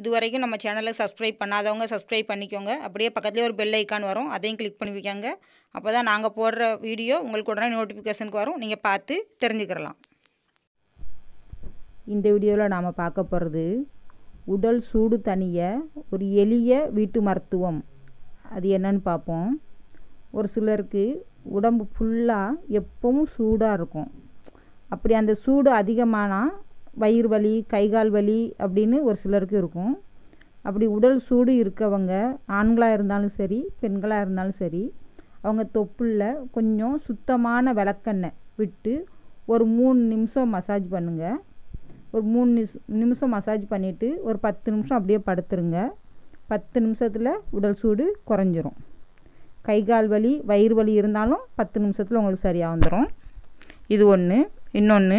இது வரைக்கும் நம்ம சேனலை சப்ஸ்கிரைப் பண்ணாதவங்க சப்ஸ்கிரைப் பண்ணிக்கோங்க அப்படியே பக்கத்துலேயே ஒரு பெல் ஐக்கான் வரும் அதையும் கிளிக் பண்ணி வைக்காங்க அப்போ தான் நாங்கள் போடுற வீடியோ உங்களுக்கு உடனே நோட்டிஃபிகேஷனுக்கு வரும் நீங்கள் பார்த்து தெரிஞ்சுக்கிறலாம் இந்த வீடியோவில் நாம் பார்க்க போகிறது உடல் சூடு தனிய ஒரு எளிய வீட்டு மருத்துவம் அது என்னன்னு பார்ப்போம் ஒரு சிலருக்கு உடம்பு ஃபுல்லாக எப்பவும் சூடாக இருக்கும் அப்படி அந்த சூடு அதிகமானால் வயிறு வலி கைகால் வலி அப்படின்னு ஒரு சிலருக்கு இருக்கும் அப்படி உடல் சூடு இருக்கவங்க ஆண்களாக இருந்தாலும் சரி பெண்களாக இருந்தாலும் சரி அவங்க தொப்புளில் கொஞ்சம் சுத்தமான விளக்கெண்ணெய் விட்டு ஒரு மூணு நிமிஷம் மசாஜ் பண்ணுங்கள் ஒரு மூணு நிமிஷம் நிமிஷம் மசாஜ் பண்ணிவிட்டு ஒரு பத்து நிமிஷம் அப்படியே படுத்துருங்க பத்து நிமிஷத்தில் உடல் சூடு குறைஞ்சிரும் கை கால் வலி வயிறு வலி இருந்தாலும் பத்து நிமிஷத்தில் உங்களுக்கு சரியாக வந்துடும் இது ஒன்று இன்னொன்று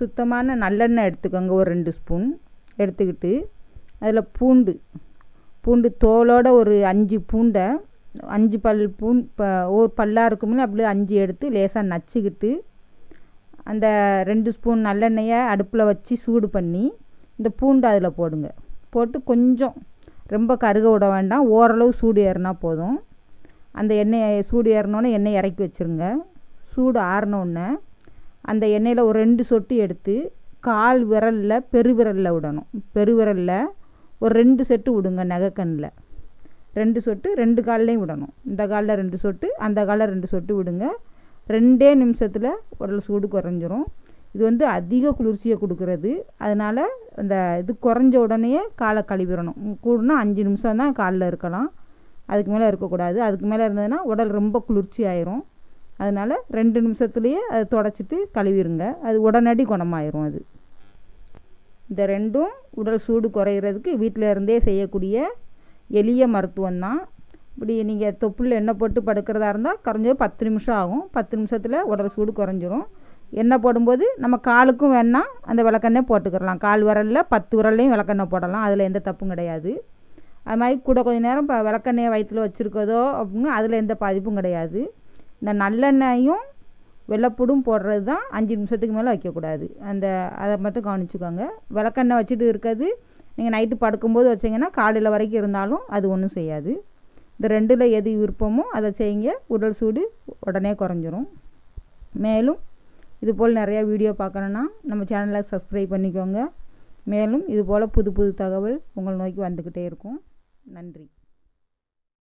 சுத்தமான நல்லெண்ணெய் எடுத்துக்கோங்க ஒரு ரெண்டு ஸ்பூன் எடுத்துக்கிட்டு அதில் பூண்டு பூண்டு தோலோட ஒரு அஞ்சு பூண்டை அஞ்சு பல் பூண் ஒரு பல்லாக இருக்கும்ல அப்படியே அஞ்சு எடுத்து லேசாக நச்சுக்கிட்டு அந்த ரெண்டு ஸ்பூன் நல்லெண்ணெயை அடுப்பில் வச்சு சூடு பண்ணி இந்த பூண்டு அதில் போடுங்க போட்டு கொஞ்சம் ரொம்ப கருக விட வேண்டாம் ஓரளவு சூடு ஏறினா போதும் அந்த எண்ணெயை சூடு ஏறினோன்னே எண்ணெய் இறக்கி வச்சுருங்க சூடு ஆறினோடனே அந்த எண்ணெயில் ஒரு ரெண்டு சொட்டு எடுத்து கால் விரலில் பெருவிரலில் விடணும் பெருவிரலில் ஒரு ரெண்டு செட்டு விடுங்க நகைக்கண்ணில் ரெண்டு சொட்டு ரெண்டு கால்லையும் விடணும் இந்த காலில் ரெண்டு சொட்டு அந்த காலில் ரெண்டு சொட்டு விடுங்க ரெண்டே நிமிஷத்தில் உடல் சூடு குறைஞ்சிரும் இது வந்து அதிக குளிர்ச்சியை கொடுக்கறது அதனால் அந்த இது குறைஞ்ச உடனே காலை கழுவிடணும் கூடனா அஞ்சு நிமிஷம் தான் காலில் இருக்கலாம் அதுக்கு மேலே இருக்கக்கூடாது அதுக்கு மேலே இருந்ததுன்னா உடல் ரொம்ப குளிர்ச்சி ஆயிரும் அதனால் ரெண்டு நிமிஷத்துலேயே அது தொடச்சிட்டு கழுவிடுங்க அது உடனடி குணமாயிரும் அது இந்த ரெண்டும் உடல் சூடு குறையிறதுக்கு வீட்டில் இருந்தே செய்யக்கூடிய எளிய மருத்துவம் தான் இப்படி நீங்கள் தொப்புளில் எண்ணெய் போட்டு படுக்கிறதா இருந்தால் குறைஞ்சது பத்து நிமிஷம் ஆகும் பத்து நிமிஷத்தில் உடல் சூடு குறைஞ்சிரும் எண்ணெய் போடும்போது நம்ம காலுக்கும் வேணால் அந்த விளக்கெண்ணெய் போட்டுக்கிறலாம் கால் விரலில் பத்து விரல்லையும் விளக்கெண்ணெய் போடலாம் அதில் எந்த தப்பும் கிடையாது அது மாதிரி கூட கொஞ்சம் நேரம் இப்போ விளக்கெண்ணெயை வயிற்றில் வச்சுருக்கதோ அப்படின்னு அதில் எந்த பாதிப்பும் கிடையாது இந்த நல்லெண்ணெயும் வெள்ளைப்பூடும் போடுறது தான் அஞ்சு நிமிஷத்துக்கு மேலே வைக்கக்கூடாது அந்த அதை மட்டும் கவனிச்சுக்கோங்க விளக்கெண்ணெய் வச்சுட்டு இருக்கிறது நீங்கள் நைட்டு படுக்கும்போது வச்சிங்கன்னா காலையில் வரைக்கும் இருந்தாலும் அது ஒன்றும் செய்யாது இந்த ரெண்டில் எது விருப்பமோ அதை செய்யுங்க உடல் சூடு உடனே குறைஞ்சிரும் மேலும் இதுபோல் நிறையா வீடியோ பார்க்கணுன்னா நம்ம சேனலை சப்ஸ்கிரைப் பண்ணிக்கோங்க மேலும் இதுபோல் புது புது தகவல் உங்கள் நோக்கி வந்துக்கிட்டே இருக்கும் நன்றி